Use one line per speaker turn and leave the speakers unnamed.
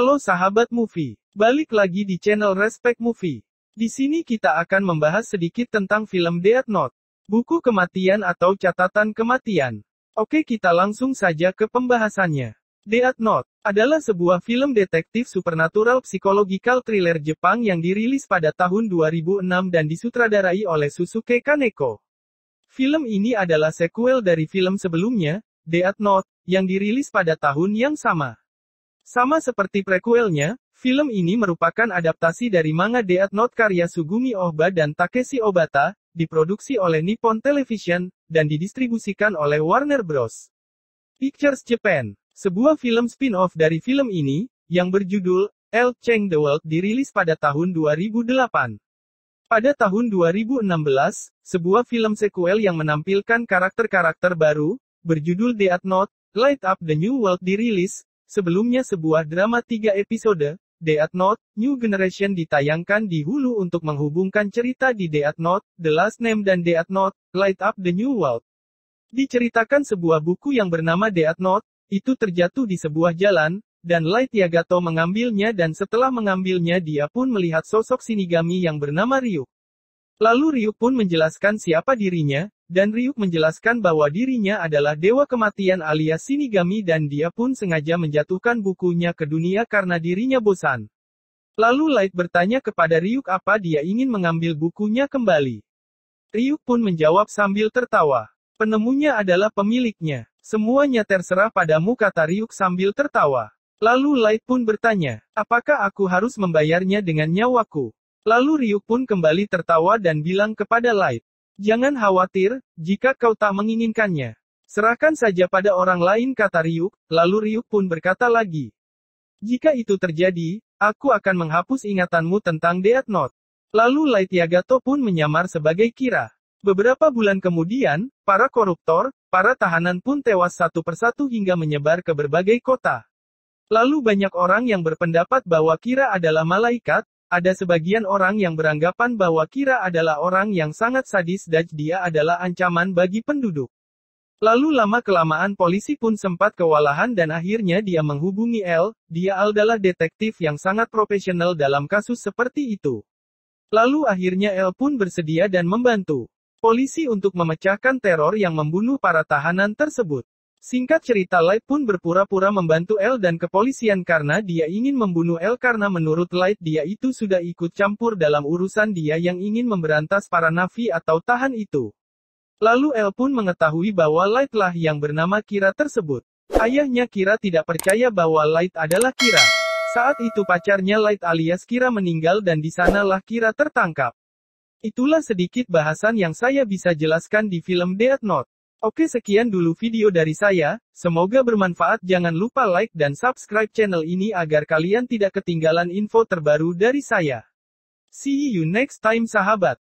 Halo sahabat movie, balik lagi di channel Respect Movie. Di sini kita akan membahas sedikit tentang film Death Note, buku kematian atau catatan kematian. Oke kita langsung saja ke pembahasannya. Death Note adalah sebuah film detektif supernatural psikologikal thriller Jepang yang dirilis pada tahun 2006 dan disutradarai oleh Susuke Kaneko. Film ini adalah sequel dari film sebelumnya, Death Note, yang dirilis pada tahun yang sama. Sama seperti prequelnya, film ini merupakan adaptasi dari manga Death Note karya Sugumi Ohba dan Takeshi Obata, diproduksi oleh Nippon Television, dan didistribusikan oleh Warner Bros. Pictures Japan. Sebuah film spin-off dari film ini, yang berjudul, El Cheng The World dirilis pada tahun 2008. Pada tahun 2016, sebuah film sequel yang menampilkan karakter-karakter baru, berjudul Death Note, Light Up the New World dirilis, Sebelumnya sebuah drama tiga episode, Death Note, New Generation ditayangkan di Hulu untuk menghubungkan cerita di Death Note, The Last Name dan Death Note, Light Up the New World. Diceritakan sebuah buku yang bernama Death Note, itu terjatuh di sebuah jalan, dan Light Yagato mengambilnya dan setelah mengambilnya dia pun melihat sosok Shinigami yang bernama Ryu. Lalu Ryu pun menjelaskan siapa dirinya, dan Ryuk menjelaskan bahwa dirinya adalah dewa kematian alias Shinigami dan dia pun sengaja menjatuhkan bukunya ke dunia karena dirinya bosan. Lalu Light bertanya kepada Ryuk apa dia ingin mengambil bukunya kembali. Ryuk pun menjawab sambil tertawa. Penemunya adalah pemiliknya. Semuanya terserah padamu kata Ryuk sambil tertawa. Lalu Light pun bertanya, apakah aku harus membayarnya dengan nyawaku? Lalu Ryuk pun kembali tertawa dan bilang kepada Light, Jangan khawatir, jika kau tak menginginkannya. Serahkan saja pada orang lain kata Ryuk, lalu Ryuk pun berkata lagi. Jika itu terjadi, aku akan menghapus ingatanmu tentang Death Note. Lalu Light Yagato pun menyamar sebagai Kira. Beberapa bulan kemudian, para koruptor, para tahanan pun tewas satu persatu hingga menyebar ke berbagai kota. Lalu banyak orang yang berpendapat bahwa Kira adalah malaikat, ada sebagian orang yang beranggapan bahwa Kira adalah orang yang sangat sadis dan dia adalah ancaman bagi penduduk. Lalu lama-kelamaan polisi pun sempat kewalahan dan akhirnya dia menghubungi L, dia adalah detektif yang sangat profesional dalam kasus seperti itu. Lalu akhirnya L pun bersedia dan membantu polisi untuk memecahkan teror yang membunuh para tahanan tersebut. Singkat cerita Light pun berpura-pura membantu L dan kepolisian karena dia ingin membunuh L karena menurut Light dia itu sudah ikut campur dalam urusan dia yang ingin memberantas para nafi atau tahan itu. Lalu L pun mengetahui bahwa Light lah yang bernama Kira tersebut. Ayahnya Kira tidak percaya bahwa Light adalah Kira. Saat itu pacarnya Light alias Kira meninggal dan di sanalah Kira tertangkap. Itulah sedikit bahasan yang saya bisa jelaskan di film Death Note. Oke sekian dulu video dari saya, semoga bermanfaat jangan lupa like dan subscribe channel ini agar kalian tidak ketinggalan info terbaru dari saya. See you next time sahabat.